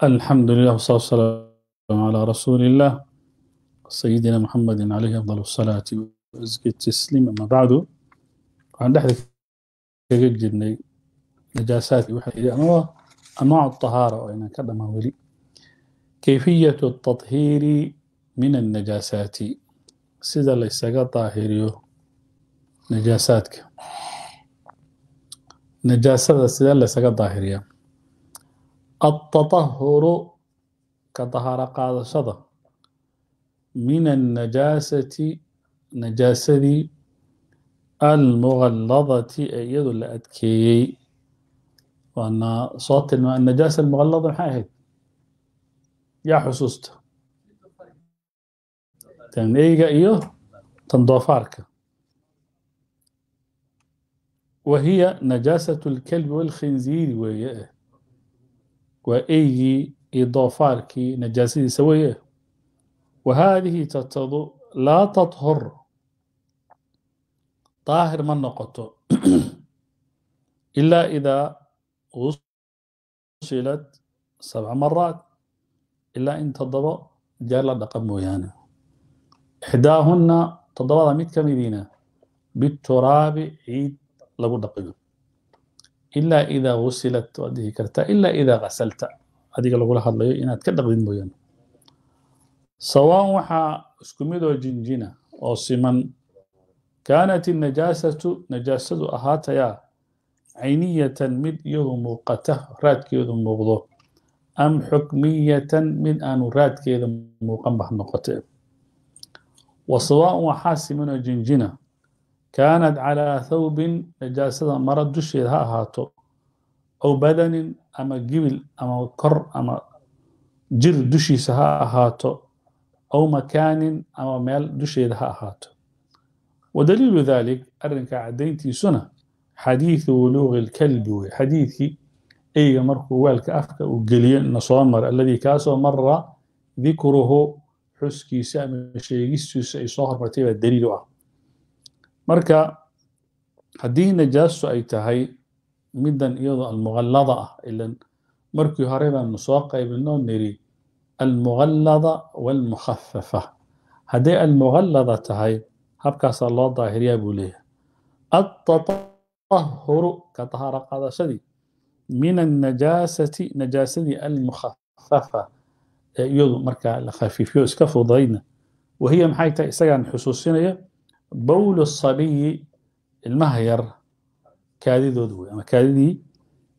Alhamdulillah wassalatu ala rasulillah sayidina muxamedin calayhi afdal asalaati wasgi tasliim ama bacdu waxaan dhexda kaga jirnay najaasaadki waxaa ama anwaac tahaara oo inaan ka dhamaan weli kayfiyatu tadhiiri min annajaasaati sida la ysaga daahiriyo najaasaadka najaasada sidee la ysaga daahiriyaa التطهر كطهارة قاد شضى من النجاسة نجاسة المغلظة أيضا لأدكي وأن صوت الماء النجاسة المغلظة محاهد يا حسوست تنيجا إيوه تنضافارك وهي نجاسة الكلب والخنزير وياه waa eygii iyo doofaarkii najaasadiisa weye wa haadihi tatadu laa tathur daahir ma noqoto ilaa idaa gusilad sabca maraat ilaa in toddobo jeer la dhaqa mooyaane ixdaahunna toddobada mid ka midiina bituraabi ciid lagu dhaqiyo ilaa idaa gusilat waad dhihi kartaa ilaa idaa ghasalta adiga lagula hadlayo inaad ka dhaqdin mooyaane sawaan waxaa isku mid jinjina oo siman kaanat inajaasatu najaasadu ahaatayaa cayniyatan mid iyagu muuqata raadkeedu muuqdo am xukmiyatan mid aanu raadkeeda muuqan ha noqote wa sawaan waxaa siman oo jinjina kaanad calaa thawbin najaasada mara dusheeda ha ahaato ow badanin ama gibil ama kor ama jir dushiisa ha ahaato ow makaanin ama meel dusheeda ha ahaato wadaliilu dalik arrinka caddayntiisuna xadiidu wuluuqi lkalbi wey xadiidkii eyga markuu waalka afka uu geliyo na soo mara alladii kaasoo mara dikruhu xuskiisa ama sheegistiisa ay soo hormartay baa daliil u ah marka haddii najaasu ay tahay middan iyadoo almuqallada ah ilan markii hore baanu soo qaybinoo niri almuqallada waalmukhafafa hadday almuqallada tahay habkaasaa loo daahiriyaa buu leeyahay atatahuru ka tahaaro qadashadii min annajaasati najaasadii almukhafafa ee iyadu markaa la khafiifiyo iska fududayna wahiya maxay tahay isagaan xusuusinaya bowlu sabiyi ilmaha yar kaadidooda wey ama kaadidii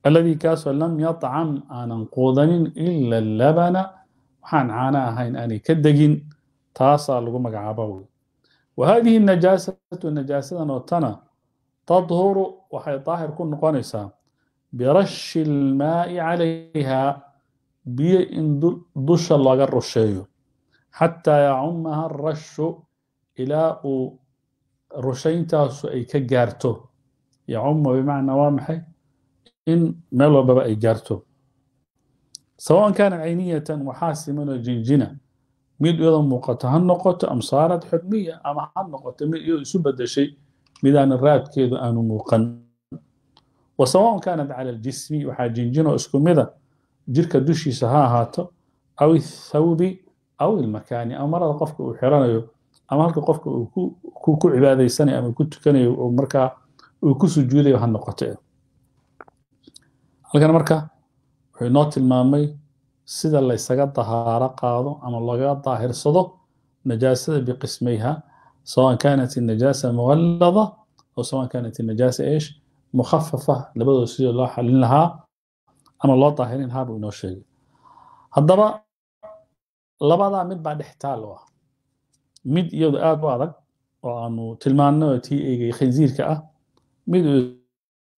alladii kaasoo lam yacam aanan quudanin ila labana waxaan caana ahayn aanay ka degin taasaa lagu magacaaba wey wa hadihi najaasatu najaasadan oo tana tadhuru waxay daahir ku noqonaysaa birashi ilmaa'i calayha biyo in dusha laga rusheeyo xataa yacumaha arashu ilaa uu rushayntaasu ay ka gaarto yacuma bimacnaa waa maxay in meel walbaba ay gaarto sawaan kaana cayniyatan waxaa simanoo jinjina mid iyadoo muuqato ha noqoto amsaarad xurmiya ama ha noqoto mid iyadoo isu bedeshay midaana raadkeedu aanu muuqan wa sawaan kaanat cala aljismi waxaa jinjinoo isku mida jirka dushiisa ha ahaato aw ithawbi aw ilmakaani ama marada qofka uu xiranayo ama halka qofka ku cibaadaysanayo ama ku tukanayo oo markaa uu ku sujuudayo ha noqote halkan marka wuxuu inoo tilmaamay sida laysaga dahaaro qaado ama laga daahirsado najaasada biqismayha sawaan kanat najaasa mughallada oo sawaan kanat najaasa eesh mukhafafa labadooda sidii loo xalin lahaa ama loo daahirin lahaa buu inoo sheegay haddaba labadaa mid baa dhextaal u ah mid iyadu aad u adag oo aanu tilmaanno t eegay khinsiirka ah mid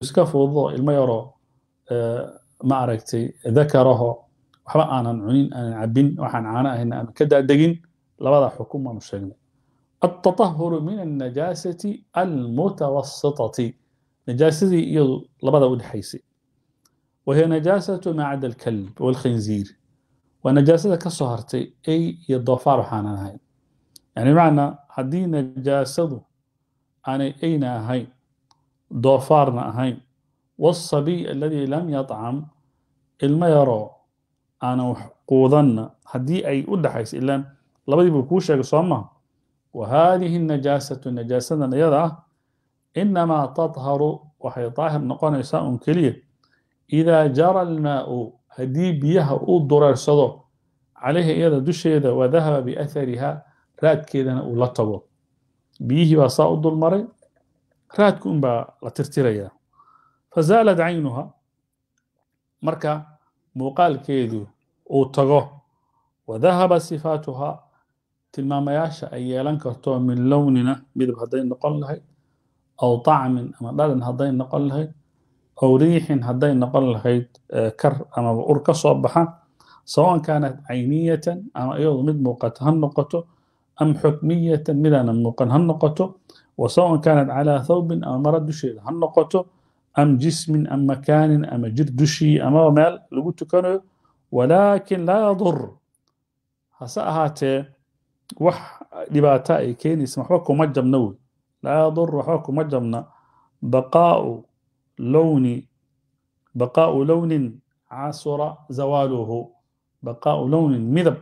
iska fududo ilmo yaroo eh, ma aragtay dakaraho waxba aanan cunin aanan cabin waxaan caano ahayn aan ka daadegin labada xukum aanu sheegnay التطهر من النجاسة المتوسطة نجاسة يض لبدا ودحيسي وهي نجاسة ما عدا الكلب والخنزير ونجاسة كسهرتي أي يضفار حانا هاي yani bimacnaa haddii najaasadu aanay ayna ahayn doofaarna ahayn wاsabiy aladii lam yacam ilma yaroo aana wax quudanna haddii ay u ilan labadii buu kuu sheegay soo maha wa haadihi najaasatu najaasadan iyada ah inamaa tadharu waxay daahir noqonaysaa un keliya idaa jara almaau haddii biyaha uu dureersado calayha iyada dusheeda wa dahaba biathariha raadkeedana uu la tago biyihii baa saa u dulmaray raadku unbaa la tirtirayaa fazaalad caynuha marka muuqaalkeedu uu tago wadahaba sifaatuhaa tilmaamayaasha ay yeelan karto min lownina midab hadday noqon lahayd aw طacmin ama dhalan hadday noqon lahayd aw riixin hadday noqon lahayd kar amaba ur ka soo baxa sawaan kaanat cayniyatan ama iyadu mid muuqata ha noqoto أم حكمية مدانا مقن هنقته وسواء كانت على ثوب أم مرض دشي هنقته أم جسم أم مكان أم جر دشي أم مال لقلت كانوا ولكن لا يضر هسأهاتي وح لباتائي كين اسمح وكم مجمنوي لا يضر وحكم مجمنا بقاء لون بقاء لون عاصر زواله بقاء لون مذب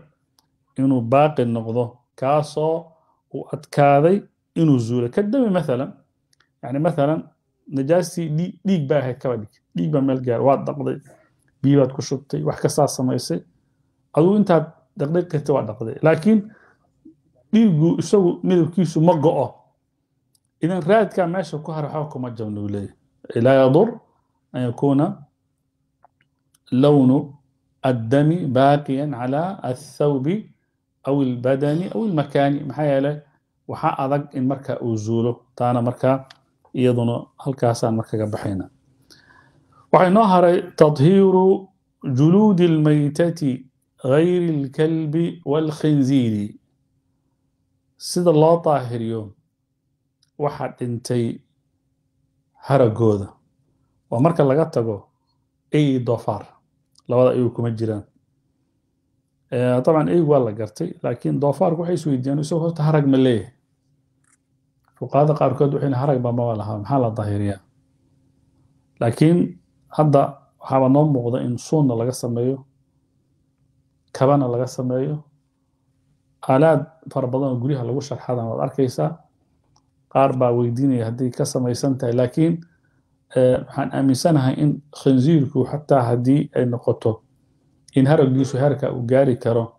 إنه باقي النقضه kaasoo uu adkaaday inuu zuulo kadami maalan yani maalan najaastii dhiig bay ahayd kaba dhig dhiig baa meel gaar waad dhaqday biyi baad ku shubtay wax kastaa samaysay adugu intaad dhaqday kartay waa dhaqday laakiin dhiiggu isagu midabkiisu ma go'o idan raadkaa meesha ku hara waxba kuma jabna uu leeyahy laa yadur an yakuuna lownu addami baaqiyan calaa athawbi aw ilbadani aw ilmakaani maxaa yeelay waxaa adag in marka uu zuulo taana markaa iyaduna halkaasaan markaga baxayna waxay noo haray tadhiiru juluudi almaytati gayri alkalbi waalkhinziiri sida loo daahiriyo waxa dhintay haragooda waa marka laga tago ay dofaar labada ayuu kuma jiraan طبعا eh, eyg waa la gartay laakiin doofaarku waxay is weydiiyaan horta harag ma leeyahay fuqahada qaarkood waxay haragba maba lahaa maxaa la daahiriyaa laakiin hadda waxaaba noo muuqda in suunna laga sameeyo kabana laga sameeyo aalaad fara badan oo guryaha lagu sharxadan waad arkaysaa qaar baa weydiinaya hadday ka samaysan tahay laakiin eh, waxaan aaminsanahay in khinziirku xataa haddii ay noqoto in haragiisu heerka uu gaari karo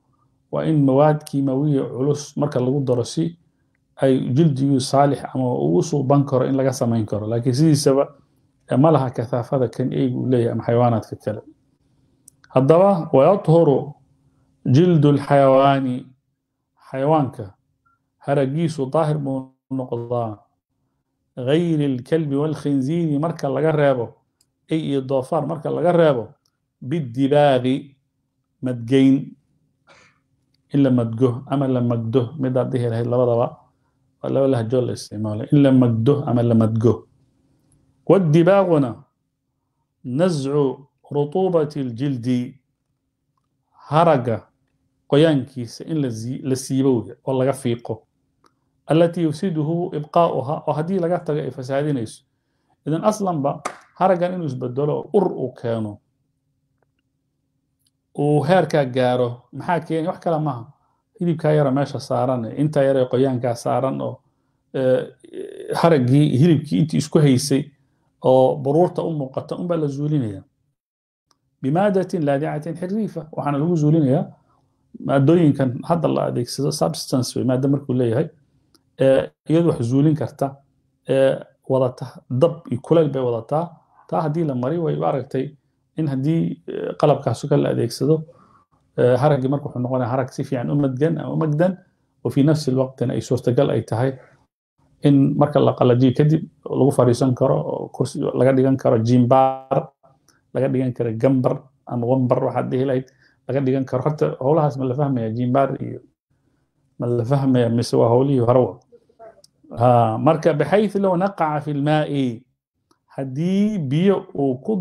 waa in mawaad kiimawiya culus marka lagu daro si ay jildigii saalix ama ugu suuban karo in laga samayn karo laakiin sidiisaba ma laha kahaafada kan eygu uu leeyahy ama xayawaanaadka kale haddaba wayadhuru jildu lxayawaani xayawaanka haraggiisu daahir buu noqdaa gayri alkalbi waalkhinziiri marka laga reebo ay iyo doofaar marka laga reebo bidibaaqi madgeyn in la madgo ama la magdo midaad dhihi lahayd labadaba waa laba lahjoo la isticmaalo in la magdo ama la madgo wadibaaquna nascu rutuubati اljildi haraga qoyaankiisa in la siibo wey oo laga fiiqo alatii yufsiduhu ibqaa'uha oo haddii laga tago ay fasaadinayso idan aslanba haraggan inuu isbedelo ur uu keeno uu heerkaa gaaro maxaa keeni wax kale maaha hilibkaa yara meesha saaran intaa yare qoyaankaa saaran oo haragii hilibkii intii isku haysay oo baruurta u muuqata unbaa la zuulinaya bimaadatin laadicatin xiriifa waxaana lagu zuulinayaa maadooyinkan hadda la adeegsado substance maada markuu leeyahay iyadu wax zuulin karta wadata dab iyo kulayl bay wadataa taa haddii la mari way aragtay in haddii eh, qalabkaasuka la adeegsado eh, haragii marka wuxuu noqonaya harag si fiican u madgan ama magdan oo fi nafsi lwaqtina ay suurtagal ay tahay in marka la qalajiyo kadib lagu fadhiisan karo kursi laga dhigan karo jimbaar laga dhigan karo gambar ama wambar waxaad dhihi laga dhigan karo horta howlahaas ma la fahmaya jimbaar iyo ma la fahmaya mise waa howlihii hore marka baxayث low naqaca fi lmaa'i haddii biyo uu ku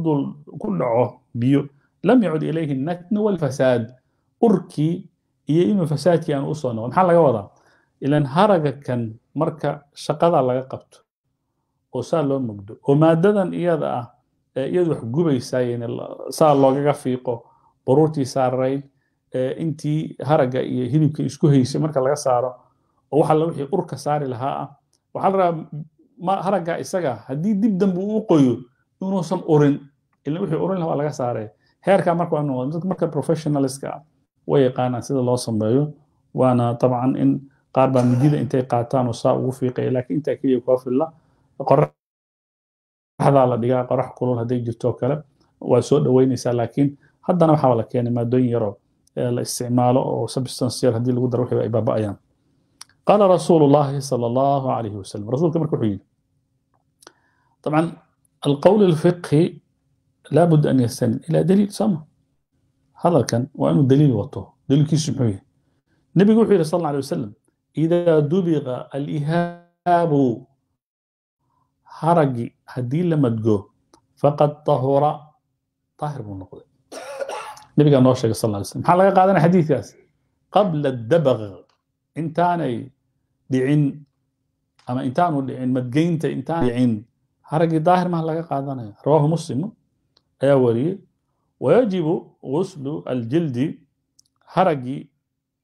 dhaco biyo lam yacud ilayhi nakn walfasaad urkii iyo inuu fasaadkii aan usoo noqon maxaa laga wadaa ilan haraga kan marka shaqada laga qabto oo saa loo mugdo oo maadadan iyada ah ee iyadu wax gubaysaa yani saa loogaga fiiqo baruurtii saarayn intii haragga iyo hilibka isku haysay marka laga saaro oo waxa la wixii urka saari lahaa ah waxaa la rabaa haragga isaga haddii dib dambe uu qoyo inuusan urin ila wixii urin laha waa laga saaraya heerkaa marka waa noqon marka professionalska way yaqaanaan sida loo sameeyo waana dabcan in qaar baa midida intay qaataan oo saa ugu fiiqaya laakiin intaa keliya koo filla qoraxdaa la dhigaa qorax kulul hadday jirtoo kale waa soo dhoweynaysaa lakiin haddana waxaa la keenay maadooyin yaroo la isticmaalo oo substance yar haddii lagu daro wixii ay baaba'ayaan قال رسول الله صلى الله alayhi wasalam rasuulka marka wuxuu طبعا القول الفقهي لابد أن يستند إلى دليل سما هذا كان وأنه دليل وطه دليل كيش محوية النبي يقول صلى الله عليه وسلم إذا دبغ الإهاب هرقي هدي لما تقو فقد طهر طاهر من النقض النبي قال نوشك صلى الله عليه وسلم حلقة قادنا حديث ياس قبل الدبغ intaanay dhicin ama intaanu dhicin madgeynta intaan dhicin haragii daahir maha laga qaadanaya rawahu muslimu ayaa wariyey wayajibu guslu aljildi haragii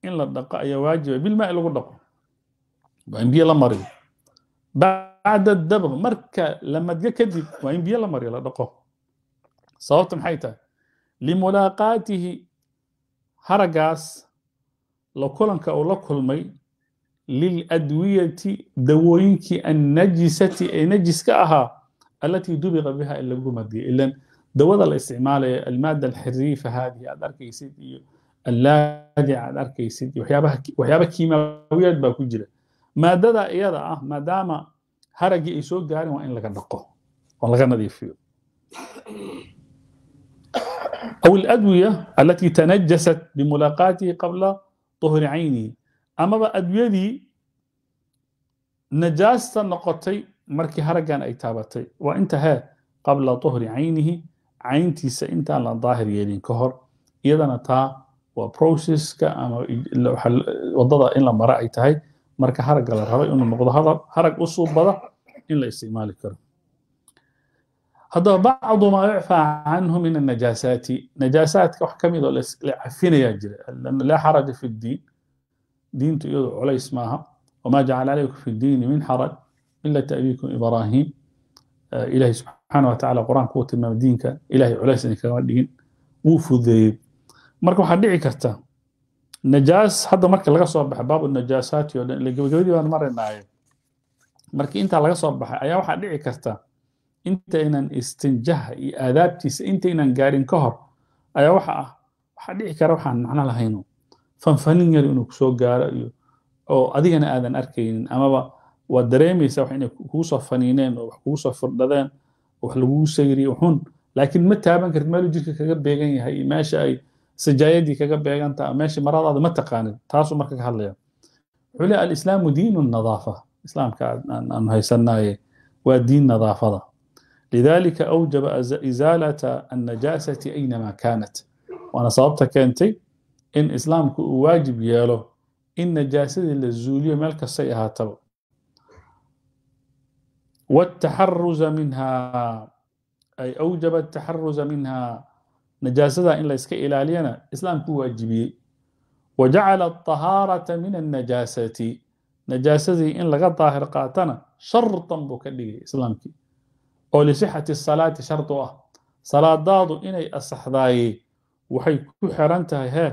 in la dhaqo ayaa waajiba bilmaai lagu dhaqo waa in biyo la mariyo bacda dabq marka la madgo kadib waa in biyo la mariyo la dhaqo sababta maxay tahay limulaaqaatihi haragaas la kulanka uu la kulmay liladwiyati dawooyinkii annajisati ee najis ahaa alatii dubiqa biha in lagu madiyay ilan dawada la isticmaalaya almaada alxariifa haadihi aad arkaysid iyo allaadica aad arkaysid iyo waxyaaba kiimaawiyaad baa ku jira maadada iyada ah maadaama haragii ay soo gaareen waa in laga dhaqo oo laga nadiifiyo aw aladwiya alatii tanajasat bimulaaqaatihi qabla duhri cayni amaba adwiyadii najaasta noqotay markii haragan ay taabatay waa inta hee qabla duhri caynihi cayntiisa intaan la daahir yeelin ka hor iyadana taa waa processka ama wadada in la mara ay tahay marka haragga la rabay inuu noqdo harag u suubada in la isticmaali karo haddaba bacdu maa yucfaa canhu min anajaasaati najaasaadka wax ka mid oo lacafinayaa jira laa xaraja fi ddiin diintu iyadu culays maaha wamaa jacala calaykum fi ddiini min xaraj milata abikum ibraahim ilahay subxaana wa tacala qur-aanka wuu tilmaamay diinka ilahay culays idin kagama dhigin wuu fudeeyey marka waxaa dhici karta najaas hadda marka laga soo baxay baabu najaasaati oo dhan gabagabadii baan maraynaaye markii intaa laga soo baxay ayaa waxaa dhici karta intaynan istinjaha iyo aadaabtiisa intaynan gaarin ka hor ayaa waxa ah waxaa dhici kara waxaan macno lahayno fanfanin yar inuu kusoo gaaro iyo oo adigana aadan arkaynin amaba waa dareemaysaa wax inay kugu faniineen oo wax kugu firdhadeen wax lagugu sayriyey xun laakiin ma taaban kartid meelu jirka kaga beegan yahay iyo meesha ay sajaayadii kaga beegan meesha maradaada ma taqaanid taasuu marka ka hadlaya wuxuu leeyahay alislaamu diinu nadaafa islaamka aan haysanaaye waa diin nadaafada lidalika awjaba isaalata annajaasati aynama kaanat waana sababta keentay in islaamku uu waajib yeelo in najaasadii la zuuliyo meel kastay ahaataba wataxaruza minha ay awjaba ataxaruza minha najaasada in layska ilaaliyana islaamku waajibiyey wajacala aطahaarata min annajaasati najaasadii in laga daahir qaatana shartan buu ka dhigay islaamkii oo lisixati salaati shard ah salaadaadu inay asaxdaaye waxay ku xiran tahay hee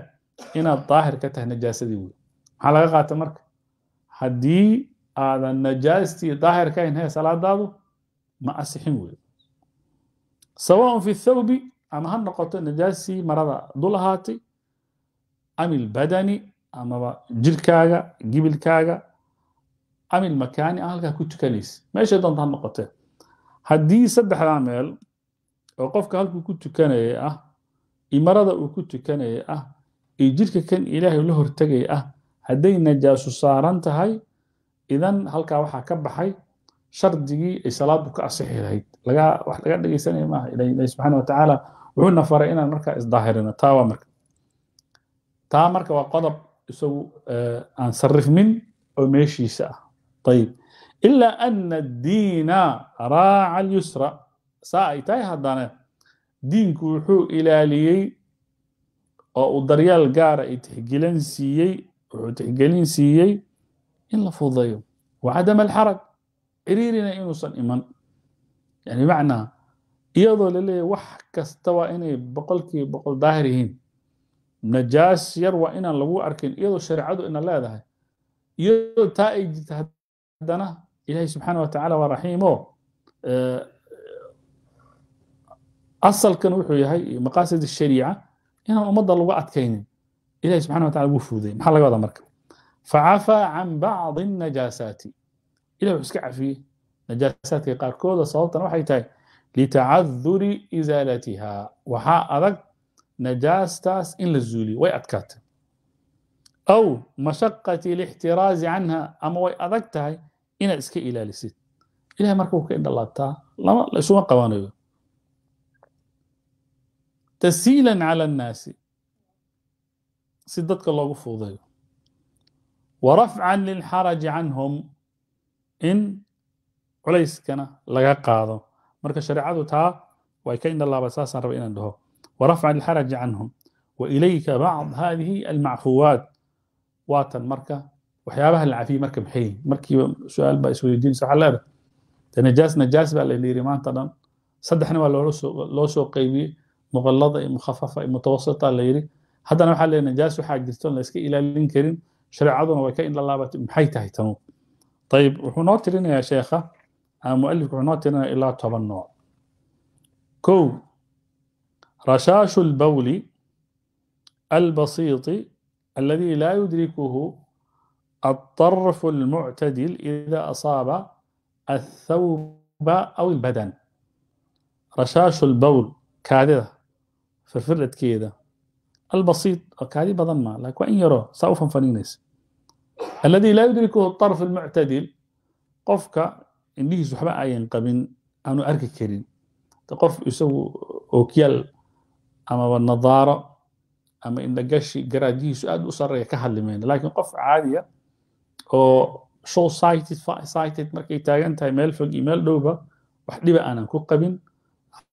inaad daahir ka tahay najaasadii wey maxaa laga qaata marka haddii aadan najaastii daahir ka hayn hee salaadaadu ma asixin wey sawaaun fi thawbi ama ha noqoto najaastii marada dul ahaatay am ilbadani amaba jirkaaga gibilkaaga am ilmakaani a halkaa ku tukanaysa meeshay doonta ha noqotee haddii saddexdaa meel oo qofka halkuu ku tukanaya ah imarada uu ku tukanaya ah iyo jidhka kan ilaahay la hortegay ah hadday najaasu saaran tahay idan halkaa waxaa ka baxay shardigii ay salaadu ka asixi lahayd wax laga dhegaysanaya maaha ilaah subxaana watacaala wuxuuna faray inaan markaa isdaahirino taa marka taa marka waa qodob isagu eh, aan sarrifmin oo meeshiisa ah ayib ilaa ana diina raaca alyusra saa ay tahay haddana diinku wuxuu ilaaliyey oo uu daryaal gaara ay tixgelan siiyey wuxuu tixgelin siiyey in la fudayo wa cadam alxaraj ciriirina inuusan iman yani bimacnaa iyadoo la leeyahy wax kasta waa inay boqolkii boqol daahir yihiin najaas yar waa inaan lagu arkin iyadoo shareecadu ina leedahay iyadoo taa ay ilaahay subxaana wa tacaala waa raxiimo asalkan wuxuu yahay maqaasid shariica inaan ummadda lagu adkaynin ilahay subxana wa tacala wuu fuuday maxaa laga wadaa marka facafaa can bacdi الnajaasaati ilah wuxuu iska cafiyey najaasaadka qaarkooda sababtan waxay tahay litacaduri isaalatiha waxaa adag najaastaas in la zuuliyo way adkaatay aw mashaqati lixtiraazi canha ama way adag tahay inaad iska ilaalisid ilahay marka wuu ka indhalaabtaa lama laysuma qabanayo tasiila cala annaasi si dadka loogu fuudayo wa rafcan lilxaraji canhum in culayskana laga qaado marka shareecadu taa way ka indhalaaba saasaan raba inaan dhaho wa rafcan lilxaraji canhum wa ilayka bacd hadihi almacfuwaat waatan marka waxyaabaha la cafiye marka maxay markiiba su-aal baa isweydiinaysa waxaa leedahay de najaas najaas baa layla yiri maanta dhan saddexna waa loo soo qeybiyey muqallada iyo mukhafafa iyo mutawasita la haddana waxaa leeyahay najaas waxaa jirto la ilaalin karin shareecaduna way ka indhalaabatay maxay tahay tanu ayib wuxuu noo tirinayaa sheekha ama mualifku wuxuu noo tirinaya ilaa toban nooc kow rashaashu lbawli albasiiti aladi laa yudrikuhu الطرف المعتدل إذا أصاب الثوب أو البدن رشاش البول كاذا فرفرت كيدا البسيط كاذي بضمع لك وإن يرى سوف فنينس الذي لا يدركه الطرف المعتدل قفك إنه سحباء ينقبن أنو أرك كرين قف يسو أوكيال أما النظارة أما إن قشي قراجيه سؤال أصر يكهل لكن قف عادية oo show cited cited markay taagan tahay meel fog iyo meel dhowba wax dhiba aanan ku qabin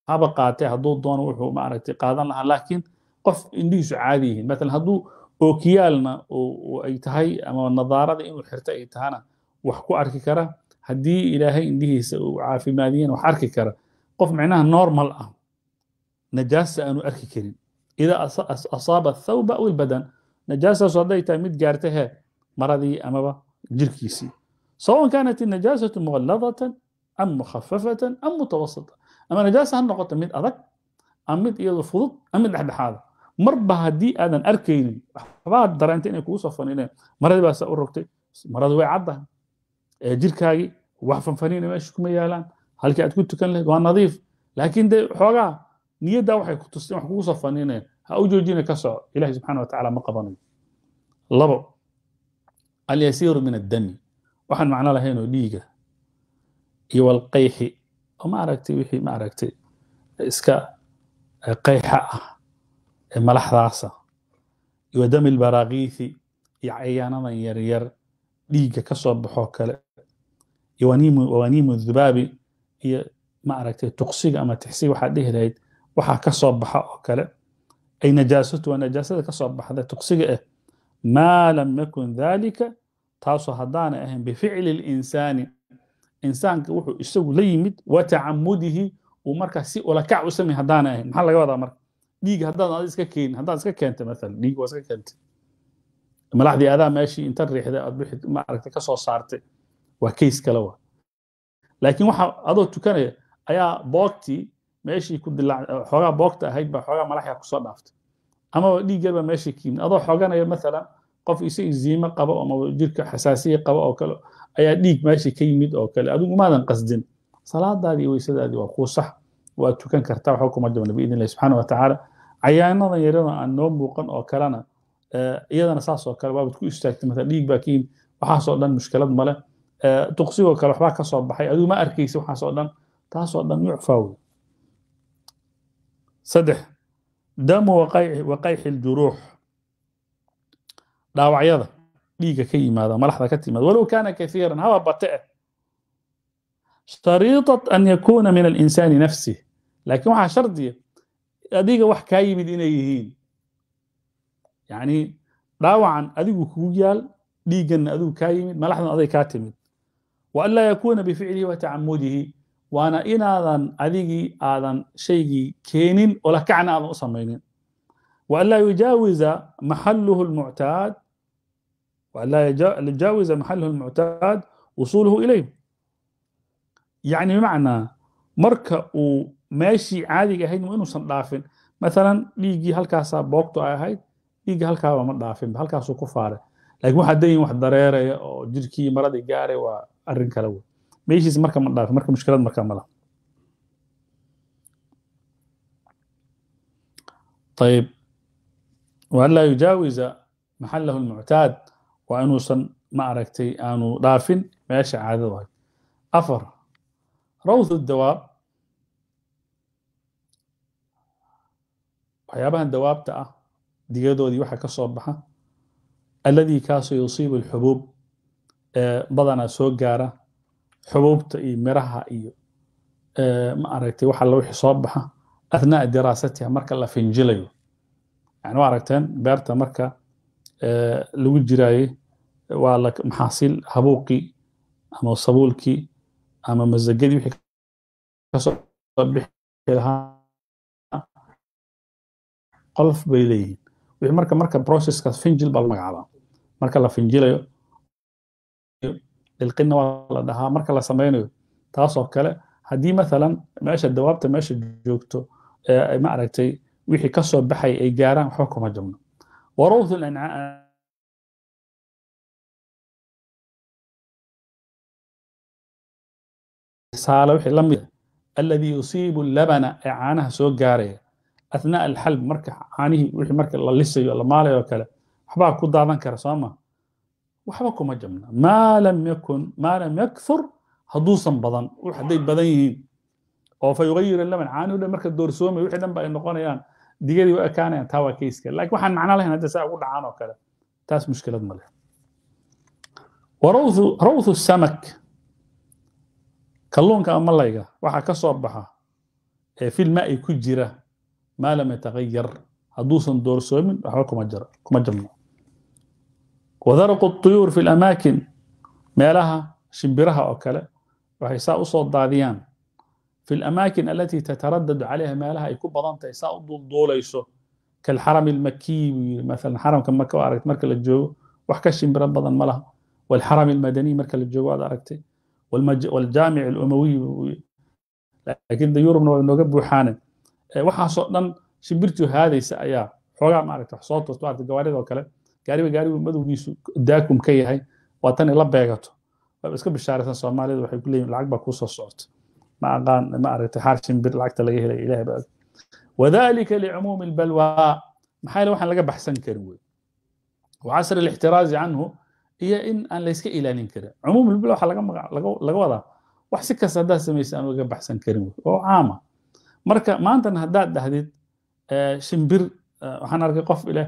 haba qaatee hadduu doono wuxuu maaragtay qaadan lahaa laakiin qof indhihiisu caadi yihiin maalan hadduu ookiyaalna ay tahay ama nadaarada inuu xirto ay tahana wax ku arki kara haddii ilaahay indhihiisa uu caafimaadiyana wax arki kara qof micnaha normal ah najaasa aanu arki karin idaa asaaba athawba aw ilbadan hadday tahay mid gaarta maradii amaba jirkiisii sawaءn kanat الnajaasatu muqaladatan am mukhafafatan am mutawasita ama najaasa ha noqoto mid adag am mid iyado fudud am mid dhexdhexaada marba haddii aadan arkaynin waxbaa dareentay inay kugu soo faniineen maradii baa u rogtay maradu way caddahay jirkaagii wax fanfaniina meesha kuma yaalaan halkii aad ku tukan lahayd waa nadiif laakiin dee xoogaa niyaddaa waxay ku tusteen wax kugu soo faniineen ha u joojina ka soco ilahi subxaana wa tacaala ma qabanayo labo alyasiiru min addami waxaan macno lahayn oo dhiiga iyo walqayxi oo maaragtay wixii maaragtay iska e, qayxa ah ee malaxdaasa iyo wadami lbaraakiisi iyo cayaanadan yaryar dhiigga ka soo baxoo kale iyo waniimu dhubaabi iyo maaragtay tuqsiga ama tixsiga waxaad dhihi lahayd waxaa ka soo baxa oo kale ay najaasatu waa najaasada ka soo baxda tuqsiga eh maa lam yakun dalika taasu haddaanay ahayn bificli linsaani insaanka wuxuu isagu la yimid wa tacamudihi uu markaa si ulakac u samay haddaanay ahayn maxaa laga wadaa marka dhiig haddaan ad iska keenin haddaad iska keenta maalan dhiig waa iska keentay malaxdii adaa meeshii inta riixday aad bixid maaragtay ka soo saartay waa kays kale waa laakiin waxa adoo tukanaya ayaa boogtii meeshii ku dilaac xoogaa boogta ahayd baa xoogaa malaxyaa kusoo dhaaftay amaba dhiig yarbaa meesha ka adoo xoganaya maalan qof isiziimo qaba ama jirka xasaasiye qaba oo kale ayaa dhiig meesha ka yimid oo kale adigu umaadan qasdin salaadaadii iyo weysadaadii waa kuu sax waa tukan kartaa waxba kuma jabna biidn illahi subxaana watacaala cayaanadan yarano aan noo muuqan oo kalena eh, iyadana saas kale waabad ku istaagtay maalan dhiig baa ka yimid waxaasoo dhan mushkilad male tuqsigoo eh, kale waxbaa ka baxay adigu ma arkaysa waxaasoo dhan taasoo dhan yucfaa wey saddex damu waqayxi ljuruux dhaawacyada dhiigga ka yimaada malaxda ka timaada walow kana kaiiran haba bate eh shariiطat an yakuuna min alinsaani nafsih laakiin waxaa shardiya eh, adiga wax kaa yimid inay yihiin yacni dhaawacan adigu kugu yaal dhiigganna adigu kaa yimid malaxdan aday kaa timid waan laa yakuuna bificlihi wa waana inaadan adigii aadan shaygii keenin oo lakacna aadan u samaynin waanlaa yujaawiza maxaluhu lmuctaad وألا يجاوز محله المعتاد وصوله إليه يعني بمعنى marka uu meeshii caadiga ahayd waa inuusan dhaafin maalan dhiiggii halkaasaa boogto ay ahayd dhiiggii halkaaba ma dhaafinba halkaasuu ku faaray laakiin waxaa dayin wax dareeraya oo jirkii maradii gaaray waa arrin kale wey meeshiis marka ma dhaafin marka mushkilad marka mala ayib waanlaa yujaawiza maxalahu lmuctaad waa inuusan ma aragtay aanu dhaafin meesha caadadu ahayd afar rawthu dawaab waxyaabahan dawaabta ah digadoodii waxa ka soo baxa alladii kaasoo yusiibu alxubuub ee badanaa soo gaara xubuubta iyo miraha iyo eh, ma aragtay waxa lawixi soo baxa athnaa diraasatiha marka la finjilayo yani waa aragteen beerta marka eh, lagu jiraayey waa la maxaasiil habuuqii ama sabuulkii ama mazagadii wixii kasoo bixi lahaa qolf bay leeyihiin wixii marka marka processkaas finjil baa la magacaabaa marka la finjilayo dhilqinna waa la dhahaa marka la samaynayo taasoo kale haddii maalan meesha dawaabta meesha joogto ma aragtay wixii ka soo baxay ay gaaraan waxba kuma jabno warowthul ancaam saala wixii la mid alladii yusiibu labana ee caanaha soo gaaraya athnaa alxalb marka caanihii wixii marka la lisayo la maalayo kale waxbaa ku daadan kara soo maa waxba kuma jabna maa lam yakun maa lam yakthur hadduusan badan wux hadday badan yihiin oo fa yugayir ilaman caanihu dhan marka doorsoomay wixii dhan ba ay noqonayaan digadii u ekaanayaan taa waa kayska laakiin waxaan macno lahayn hadda saa ugu dhacaan oo kale taas mushkilad ma leh rawthu samak kalluunka ama layga waxaa ka soo baxa ee filma ay ku jira maa lam yatagayar hadduusan doorsoomin waxba kuma jabno wadaraqu tuyuur fi lamaakin meelaha shimbiraha oo kale waxay saa usoo daadiyaan fi lamaakin alatii tataradadu calayha meelaha ay ku badan tahay saa u duulduulayso kalxarami almakiyi buu yiri maalan xaramka maka aragt marka la joogo wax ka shimbiro badan ma laha walxarami almadaniy marka la joogo aad aragtay waljaamic alumawiy buu yiri laakiin dayuurubna waa nooga buuxaane waxaasoo dhan shimbirtii haadaysa ayaa xoogaa maaragta wax soo turta maaragta gawaarida oo kale gaariba gaarigu madowgiisu daakum ka yahay waa tan ila beegato iska bishaaraysan soomaalidu waxay ku leeyihin lacag baa kuu socota ma aqaan ma aragtay xaarshin bir lacagta laga helaya ilahay baa wadalika licumuumi albalwaa maxaa yeele waxaan laga baxsan karin wey wacasri alixtiraazi canhu iyo in aan layska ilaalin karin cumuum albalwa waxaa laga magac laga wadaa wax si kasta haddaad samaysa aan laga baxsan karin wey oo caama ah. marka maantana haddaad dhahdid eh, shimbir eh, waxaan arkay qof ileh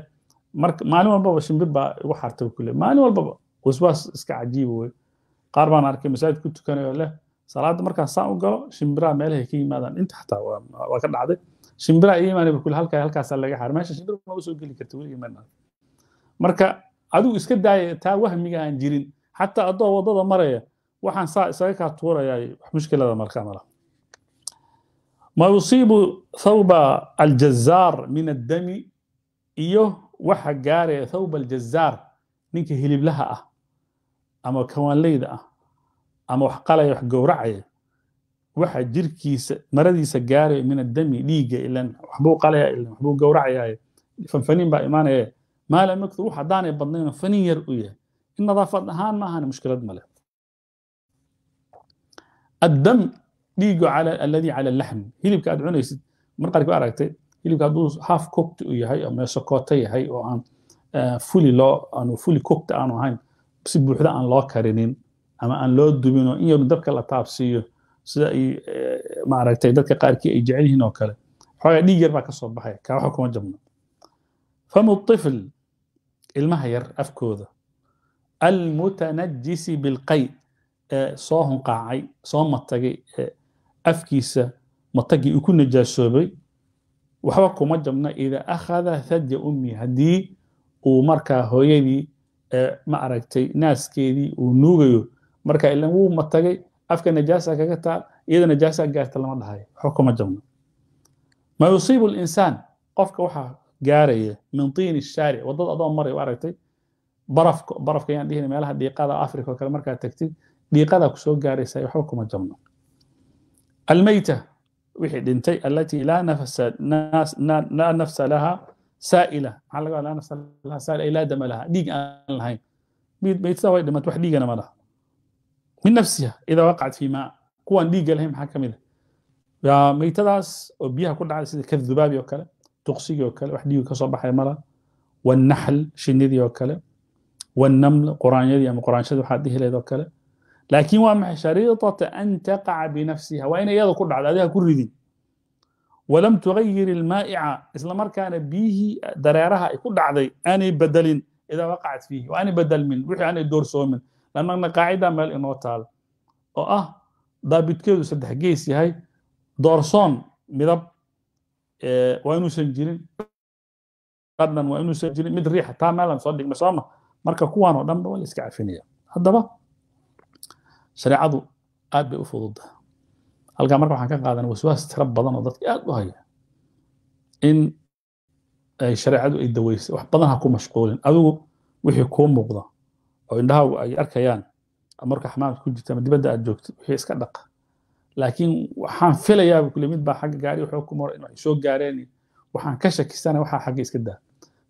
marka maalin walbaba shimbir baa igu xartay kule maalin walbaba waswaas iska cajiiba wey qaar baan arkay masaajid ku tukanayo leh salaada markaan saan u galo shimbiraha meelahay ka yimaadaan inta xataa waa ka dhacday shimbiraha iga imaanaya kule halkaa halkaasaa laga xaar meesha shimbir kuma soo geli karta weligii ma marka adigu iska daaya taa wahmiga aan jirin xataa adoo waddada maraya waxaan saa isaga kaa tuurayaa wax mushkilada markaa malaha ma yusiibu thawba aljazaar min addami iyo waxa gaaraya thawb aljazaar ninka hiliblaha ah ama kawaanleyda ah ama wax qalaya wax gowracaya waxa jirkiisa maradiisa gaarayo min adami dhiigga ilan waxbuu qalaya ilan waxbuu gowracayaaye fanfanin baa imaanaya maa lam yaktur wax haddaanay badnayno fanin yar u yahay in nadaafad ahaan maahan ahan mushkilad male addam dhiigu alladii cala laxmi hilibka aad cunaysid mar qaarkii aragtay hilibka hadduu half cooked u yahay ama sokoota yahay oo aan eh, fully loo aanu fully cooked aanu ahayn si buuxda aan loo karinin ama aan loo dubin oo in yaru dabka la taabsiiyo sida ay eh, maaragtay dadka qaarkii ay jecel yihiin oo kale xoogaa dhiig yar baa ka baxaya kaa waxa kuma jabno famu ilmaha yar afkooda almutanajisi bilqay ee eh, soo hunqaacay soo matagay afkiisa matagii u ku najaasoobay waxba kuma jabno ida akhada hadya ummi haddii uu markaa hooyadii ma aragtay naaskeedii uu nuugayo marka ilan wuu matagay afka najaasa kaga taal iyadoo najaasa gaarta lama dhahayo waxba kuma jabno ma yusiibu linsaan qofka waxaa gaaraya min tiini shaaric waddada adoo maray u aragtay barafka barafka yaan dhihin meelaha dhiiqada afrika oo kale markaa tagtid dhiiqadaa kusoo gaaraysa waxba kuma jabno almeyta wixii dhintay alatii laa nafsa laha saa'ila maxaa laga laa nafsa laha saa'ila ay laa dama laha dhiig aan lahayn maydsadaa way dhimantay wax dhiigana ma laha min nafsiha idaa waqacat fii maa kuwaan dhiigga lahayn maxaa ka mid ah? a maytadaas oo biyaha ku dhacday sida kadubaabi oo kale duqsigii oo kale wax dhiigu kasoo baxay ma laha wannaxl shinidii oo kale wannaml quraanyadii ama quraanshadii waxaad dhihi leed oo kale laakiin waa maxay shariiطata an taqaca binafsiha waa ina iyada ku dhacdo adiga ku ridin walam tugayir ilmaa'ica islamarkaana markaana biyihii dareeraha ay ku dhacday aanay bedelin idaa waqacat fiihi aanay bedelmin wixii aanay doorsoomin lannagna qaacida meel inoo taal oo ah daabitkeedu saddex gees yahay doorsoon midab waa inuusan jirin dhadhan waa inuusan jirin mid riixa taa meelan soo dhigmay sooma marka kuwaan oo dhanba waa la iska cafinaya haddaba shareecadu aad bay u fududdaha halkaa marka waxaan ka qaadana waswaas tiro badan oo dadka aad u haya in ay shareecadu ay daweysay wax badan ha ku mashquulin adigu wixii kuu muuqda oo indhahaagu ay arkayaan marka xamaamka ku jirta ama dibadda aad joogtid wixii iska dhaqa laakiin waxaan filayaaba kule mid baa xagga gaari waxoo ku in ay soo gaareen waxaan ka shakisana waxaa xagga iska daa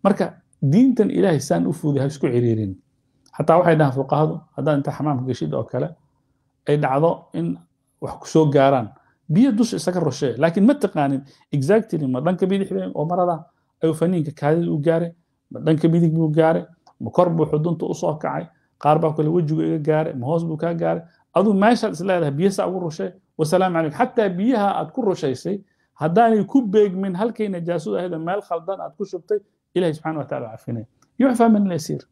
marka diintan ilaahay saan u fuuday ha isku ciriirin xataa waxay dhahaan fuqahadu haddaan inta xamaamka geshid oo kale ay dhacdo in wax kusoo gaaraan biyo dusha isaga roshee laakiin ma taqaanin exactly ma dhanka bidix bay oo marada ayuu faniinka kaadida u gaare ma dhanka bidig buu gaare ma kor buu xudunta u kacay qaar baa kale wejigu iga gaare ma hoos buu kaa gaare aduu meeshaad is leedahay ugu roshee wasalaamu calayk xataa biyaha aad ku rushaysay haddaanay ku beegmin halkay najaasadu ahayd meel khaldan aad ku shubtay ilahi subxana watacala cafinaya yuxfa min laysiir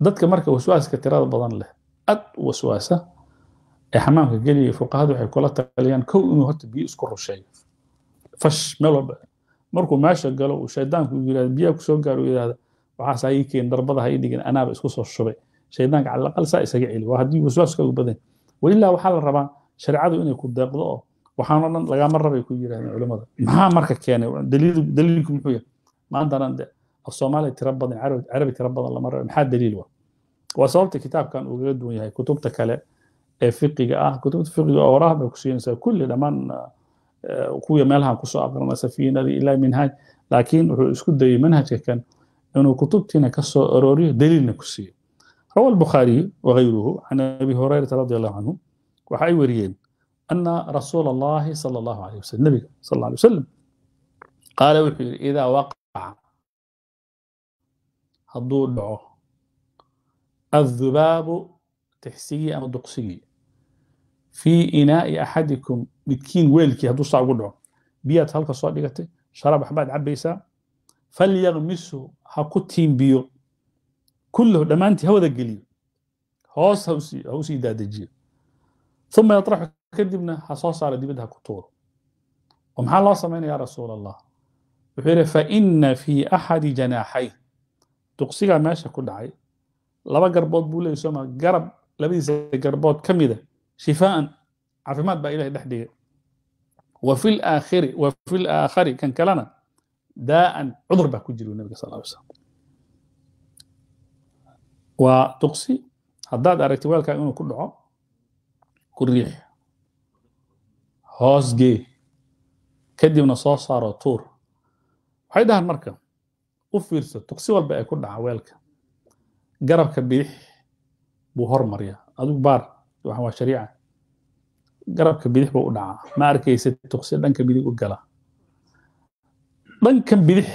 dadka marka waswaaska tirada badan leh ad waswaasa ee xamaamka geliya fuqahadu waxay kula taliyaan kow inuu horta biyo isku rusheeyo fash meel walba markuu meesha galo uu shaydaanku yirahdo biyaha kusoo gaaro yidhahda waxaas ii keen darbada ha ii dhigin anaaba isku shubay shaydaanka cala saa isaga celi waa haddii waswaaska ugu badan welilaa waxaa la rabaa shareecadu inay ku deeqdo oo waxaanoo dhan lagama rabay ku yidhahdeen culimmada maxaa marka keenay daliilku muxuu yahay maantana de af soomaaliya tira badan carabi tira badan lama rabay maxaa daliil waa waa sababta kitaabkan uu kaga duwan yahay kutubta kale ee fiqiga ah kutubta fiqiga oo waraah bay kusiinaysaa kulli dhammaan eh, kuwii meelahan kusoo aqrinay safiinadii ilaa minhaaj laakiin wuxuu isku dayey manhajka kan inuu kutubtiina ka soo arooriyo daliilna ku siiyo rawa albukhaariyu wagayruhu can abi hurayrata radi allahu canhu waxa ay wariyeen ana rasuula allahi sala allahu alayh wasallam nabiga sal alla alay wasalam qaala wuxuu yidhi idaa waqaca hadduu dhaco الذباب tixsigii ama duqsigii fii inaai axadikum midkiin weelkii hadduu saa ugu dhaco biyaad halka soo dhigatay sharaab waxbaad cabbaysaa falyakmisu ha ku tiimbiyo kullahu dhammaantii ha wada geliyo hoos ha usii daadejiyo uma yatraxu kadibna ha soo saaro dibadda ha ku tuuro oo maxaa loo samaynaya ya rasuul allah wuxuu yidhi faina fii axadi janaaxay duqsigaa meesha ku dhacay laba garbood buu leeyay sooma garab labadiisa garbood ka mida shifaan caafimaad baa ilahay dhex dhigay wa fi laakhiri wa fi laakhari kan kalena daa-an cudur baa ku jira nabiga sal alay slam waa tuqsi haddaad aragtay waalkaaga inuu ku dhaco ku riix hoos gee kadibna soo saaro tuur waxay dhahaan marka u fiirso tuqsi walba ee ku dhaca weelka garabka bidix buu hormaryaa adugu baar waxa waa shariica garabka bidix buu u dhacaa ma arkaysa tuqsi dhanka bidix u gala dhankan bidix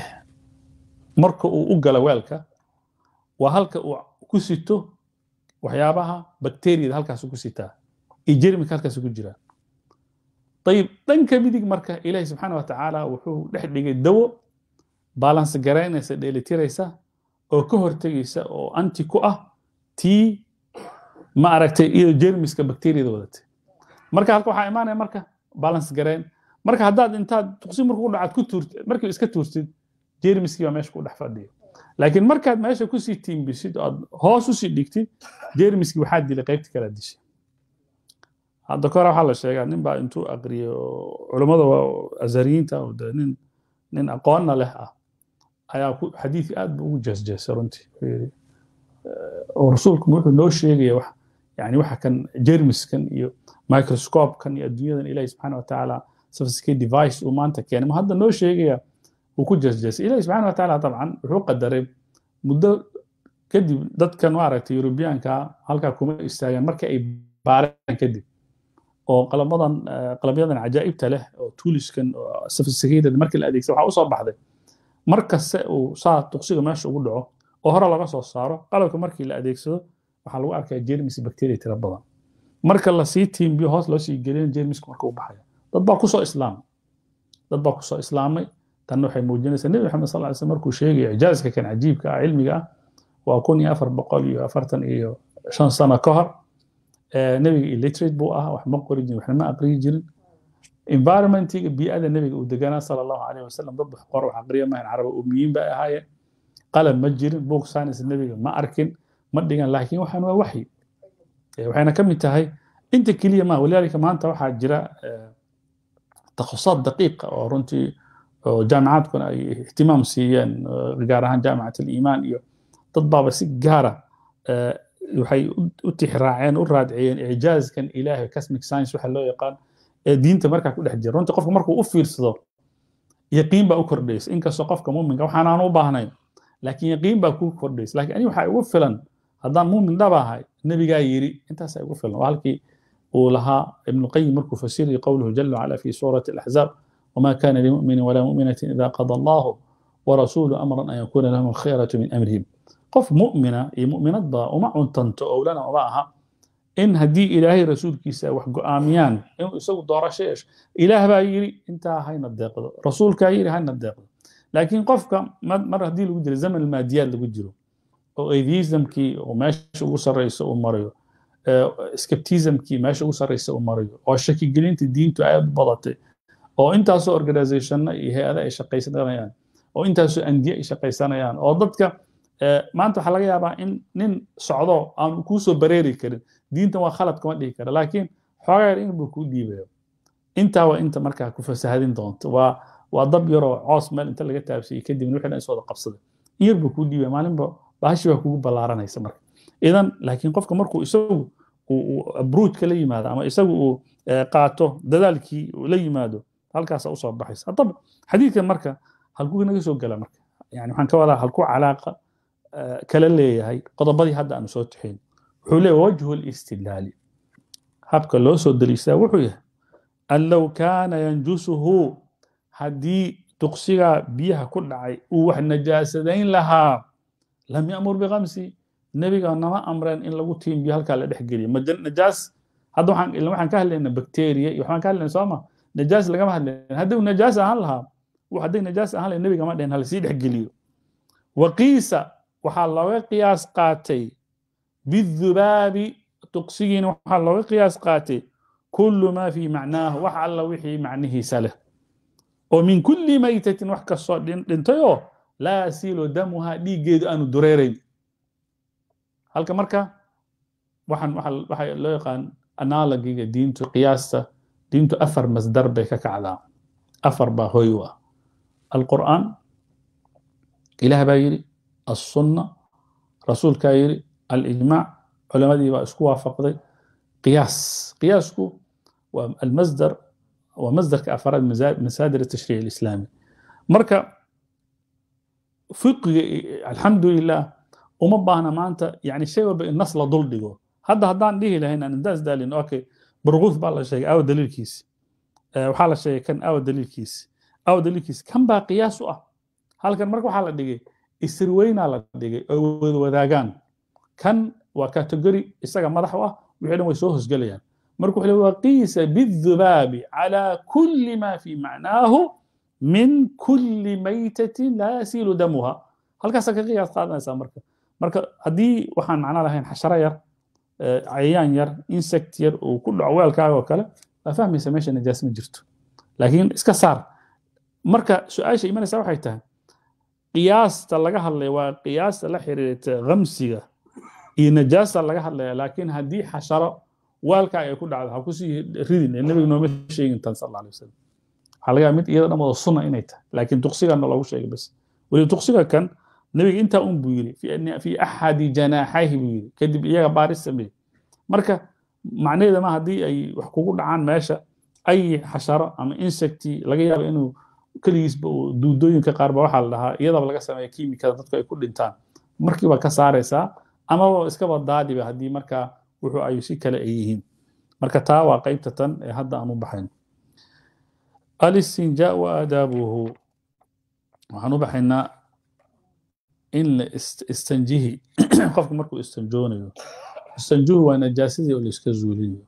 marka uu u gala weelka waa halka uu ku sito waxyaabaha bakteriyada halkaas ku sitaa iyo jermika halkaas ku jiraan ayib dhanka midig marka ilaahi subxaana wa tacaala wuxuu dhex dhigay dawo balance garaynaysa dheelitiraysa oo ka hortegaysa oo anti ku ah tii ma aragtay iyo jermiska bacteriada wadatay marka halka waxaa imaanaya marka balance gareyn marka haddaad intaad tuqsi markuu u dhacaad ku tuurt markii iska tuurtid jermiskii baa meesha ku dhex fadhiya laakiin markaad meesha kusii tiimbisid oo aad hoos usii dhigtid jermiskii waxaa dilay qaybta kalaa dishay hadda ka waxaa la sheegaa nin baa intuu aqriyay culummada azariyiinta nin nin aqoonna leh ah ayaa xadiid aad bu ugu jeesjeesa runtii rasuulku wuxuu noo sheegaya wax yani waxa kan jermiskan iyo microscopekan iyo adduunyadan ilaahi subxaana watacaala sophisticated device uu maanta keenay ma hadda noo sheegaya uu ku jeesjeesay ilaahi subxaana watacaala dabcan wuxuu qadaray muddo kadib dadkan maaragtay yurubiyaanka halkaa kuma istaagaan marka ay baareen kadib oo qalamadan qalabyadan cajaa'ibta leh oo tuuliskan oo sophisticated marka la adeegsada waxaa usoo baxday markaste uu saa duqsiga meesha ugu dhaco oo hore laga soo saaro qalabka markii la adeegsado waxaa lagu arkaa jermis bacteria tira badan marka lasii tiimbiyo hoos loo sii jermiska marka u baxaya dad baa kusoo islaamay dad baa kusoo islaamay tan waxay muujinaysaa nebi maxamed sal sl markuu sheegayo ijaaska kan cajiibka ah cilmiga ah waa kun iyo afar boqol iyo afartan iyo shan sano ka hor eh, nebiga illiterate buu ahaa wax ma qori jirin waxna ma aqriyi jirin environmentiga bii-ada nebiga uu deganaa sala allahu calayh wasalam dad wax qor wax aqriya mahan caraba umiyiin ba ahaayeen qalab ma jirin book science nebiga ma arkin ma dhigan laakiin waxaan waa waxyi eh, waxayna ka mid tahay inta keliya ma walidaalika maanta waxaa jira eh, takhusaad daqiiqa oo runtii oo jaamicaadkuna ay ihtimaam siiyeen eh, gaar ahaan jaamicat aliimaan iyo dad baaba si gaara waxay u tixraaceen u raadciyeen ijaazkan ilaahay cosmic science waxa loo yaqaan ee diinta markaa ku dhex jira runtii qofka markuu u fiirsado yaqiin baa u kordhaysa inkastoo qofka muuminka waxaan u baahnayn laakiin yaqiin baa kuu kordhaysa lakiin ani waxaa igu filan haddaan muumin dhab ahay nebigaa yiri intaasaa igu filan waa halkii uu lahaa ibnuqayim markuu fasiriyey qowluhu jala wacala fi suurati alaxzaab wama kana limuminin walaa muminatin ida qada allahu warasuulu amran an yakuuna lahum alkhiyaratu min amrihim qof mu'mina iyo mu'minadba uma cuntanto owlana uma aha in haddii ilaahay rasuulkiisa wax go-aamiyaan inuu isagu doorasho yeesho ilaah baa yidhi intaa hayna deeqdo rasuulkaa yidhi hayna deeqdo laakiin qofka mar haddii lagu jiro zaman maadiyaad lagu jiro oo atheismkii oo meesha ugu sarreysa uu marayo skeptismkii meesha ugu sarreysa uu marayo oo shakigelinta diintu aad u badatay oo intaasoo organizationna iyo hay-ada ay shaqaysanayaan oo intaasoo andiye ay shaqaysanayaan oo dadka maanta waxaa laga yaabaa in nin socdo aan kuusoo bareeri karin diintan waa khalad kama dhihi kara laakiin xoogaa yar inbuu kuu dhiibayo intaa waa inta markaa ku fasahadin doonto waa dab yaroo coos meel inta laga taabsiyey kadibna wixii dhan isooda qabsaday in yar buu kuu dhiibaya maalinba bahashi baa kugu ballaaranaysa marka idan laakiin qofka markuu isagu abruujka la yimaado ama isagu uu e, qaato dadaalkii la yimaado halkaasaa usoo baxaysa haddaba xadiidkan marka halkuu naga soo gala marka yani waxaan ka wadaa halkuu calaaqa e, kala leeyahay qodobadii hadda aanu soo taxayn wuxuu leey wajhu listidlaali habka loo soo daliistaa wuxuu yahay an kaana yanjusuhu haddii duqsigaa biyaha ku dhacay uu wax najaasadayn lahaa lam yamur bikamsi nebiga nama amreen in lagu tiimiyo halkaa la dhex geliyo najaas hadda waxaan ka hadlayna bacteria iyo waxbaan ka hadlayna sooma najaas lagama hadlayna haddi najaas ahaan lahaa hadday najaas ahaan lahay nebigama dhehen hala sii dhex geliyo waqiisa waxaa looga qiyaas qaatay bidhubaabi duqsigiina waxaa looga qiyaas qaatay kullu maa fii macnaah wax alla wixii macnihiisa leh oo min kulli maytatin wax kastoo dhintayoo laa yasiilu damuhaa dhiiggeedu aanu dureerayn halka marka waxaan waxaa loo yaqaan analogiga diintu qiyaasta diintu afar masdar bay ka kacdaa afar baa hoy u ah alqur'aan ilaah baa yidhi assunna rasuulkaa yidhi alijmaac culamadii baa isku waafaqday qiyaas qiyaasku waa almasdar waa masdarka afaraad masaadir tashriic alislaami marka fiqiga alxamdulilah uma baahna maanta yani shay walba in nas la dul dhigo hadda haddaan dhihi lahayn aan intaas daalin okay burquuf baa la sheegay awa daliilkiisi waxaa la sheegay kan awa daliilkiisi awa daliilkiisi kan baa qiyaas u ah halkan marka waxaa la dhigay isirweynaa la dhigay oy wada wadaagaan kan waa category isaga madax u ah wixi dhan way soo hosgelayaan marka wuxuu le waqiisa biاdubaabi calى kuli ma fi macnaahu min kuli maytatin laa yasiilu damuha halkaasaa ka qiyaas qaadanaysaa marka marka haddii waxaan macna lahayn xasharo yar eh, cayayaan yar insect yar uu ku dhaco weelkaaga oo kale waa fahmaysa meesha najaas ma jirto laakiin iska saar marka su-aasha imanaysa waxay tahay qiyaasta laga hadlay waa qiyaasta la xiriirta khamsiga iyo najaasa laga hadlaya laakiin haddii xasharo waalkaaga ay ku dhacdo ha ridin ee nooma sheegin tan sal alay wasalam waxaa laga mid iyada dhan wada inay tahay laakiin tuqsigaana loogu sheegay bas weli tuqsiga kan nebiga intaa un buu yiri fii axadi janaaxayhi buu yiri kadib iyaga baaris sameeye marka macnaheeda ma haddii ay wax kugu dhacaan meesha ay xasharo ama insecti laga yaaba inuu keligiisba uu duudooyinka qaar waxaa la dhahaa iyadaba laga sameeya kiimikada dadku ay ku dhintaan markiiba ka saaraysaa amaba iskaba daadiba haddii markaa wuxuu ayu si kale ay yihiin marka taa waa qaybta tan ee hadda aan u baxayno alistinjaa wa aadaabuhu waxaan u baxaynaa in la istanjihi qofku markuu istanjoonayo istanjuhu waa najaasadii oo layska zuulinayo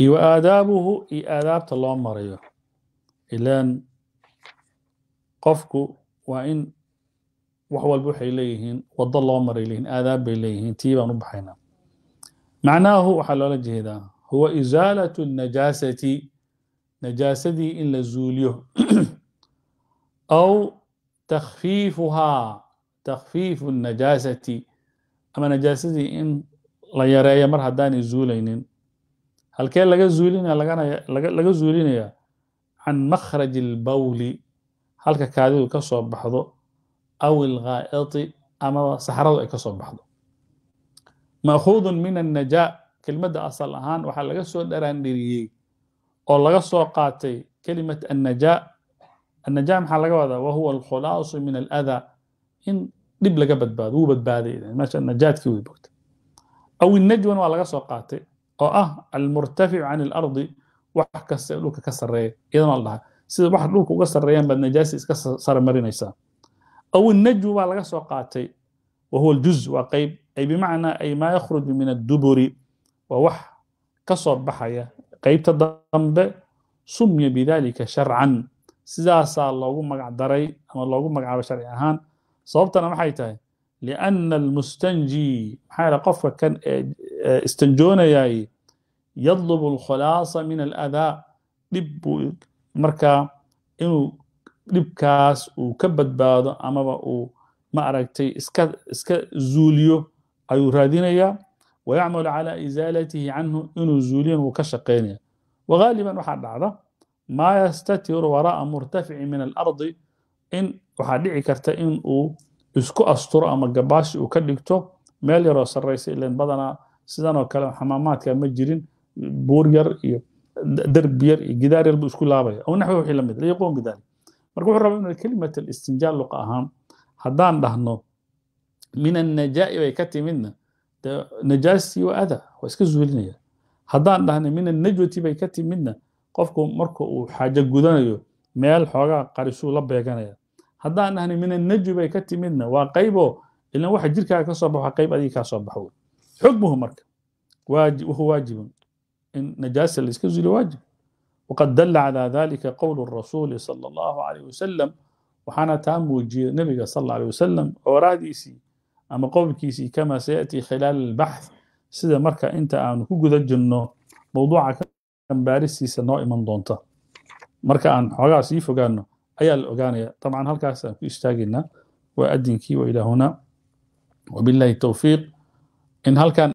iyo wa aadaabuhu iyo aadaabta loo marayo ilaan qofku waa in wax walba waxay leeyihiin waddo loo maray leeyihin aadaab bay leeyihiin tii baan u baxaynaa macnaahu waxaa loola jeedaa huwa isaalat najaasati najaasadii in la zuuliyo aw takfiifuhaa takfiifu najaasati ama najaasadii in la yareeyo mar haddaanay zuulaynin halkee laga zuulinaya laga zuulinayaa can makhraji albawli halka kaadidu ka soo baxdo aw ilghaa'iti amaba saxradu ay ka baxdo ma'khuudun min annajaa kelmadda asal ahaan waxaa laga soo dharaandheriyey oo laga soo qaatay kelimat annajaa annajaa maxaa laga wadaa wa alkhulaasu min aladaa in dhib laga badbaado wuu badbaaday meesha najaadkii way bogtay aw innajwan waa laga soo qaatay oo ah almurtaficu can alardi wax kasta ee dhulka ka sarreeya iyadana la dhahaa sida wax dhulka uga sarreeyaan baad najaasi iska saramarinaysaa aw الnajwu baa laga soo qaatay wa huwa اljuz waa qayb ay bimacnaa ay maa yakhruju min adduburi waa wax ka soo baxaya qaybta dambe sumya bidalika sharcan sidaasaa loogu magac daray ama loogu magacaabay sharci ahaan sababtana maxay tahay lianna almustanji maxaa yaha qofka kan ee istanjoonayaay yadlubu alkhulaasa min aladaa dhib buu markaa inuu dhibkaas uu ka badbaado amaba uu ma iska iska zuuliyo ayuu raadinayaa wayacmalu calaa izaalatihi canhu inuu zuuliyan uu ka shaqaynaya wagaaliban waxaa dhacda maa yastatiru waraa murtaficin min alardi in waxaa dhici karta in uu isku asturo ama gabaashi uu ka dhigto meel yaroo sarraysa ilan badanaa sidanoo kale xamaamaadka ma jirin buur yar iyo derbi yar iyo gidaar yar buu isku laabaya aw naxwi wixii la ah, la yaquum bidalik marka wuxuu rabaa inuu kelimat alistinjaa luqa ahaan haddaan dhahno min annajaa'i bay ka timidna dee najaasi waa ada waa iska zuulinaya haddaan dhahno min annajwati bay ka timidna qofku marka uu xaajo gudanayo meel xoogaa qarisuu la beeganaya haddaan dhahno min annajwi bay ka timidna waa qaybo ilan waxa jirkaaga ka soo baxo qayb adiga kaa soo baxo xukmuhu marka wahuwa waajibun in najaasa la iska zuuliyo waajib wqad dala calى dalika qowl rasuuli salى اllahu alayh wasalam waxaana taa muujiyay nebiga sal اl alيh wasalam oraadiisii ama qowlkiisii kama sayaأti khilaal اlbaxth sida marka inta aanu ku guda jirno mowduuca kanbaaristiisa noo iman doonta marka aan xoogaa sii fogaano ayaa la ogaanaya طabcan halkaas aan ku istaagaynaa waa adinkii wailahuna wbiاllahi towfiiq in halkan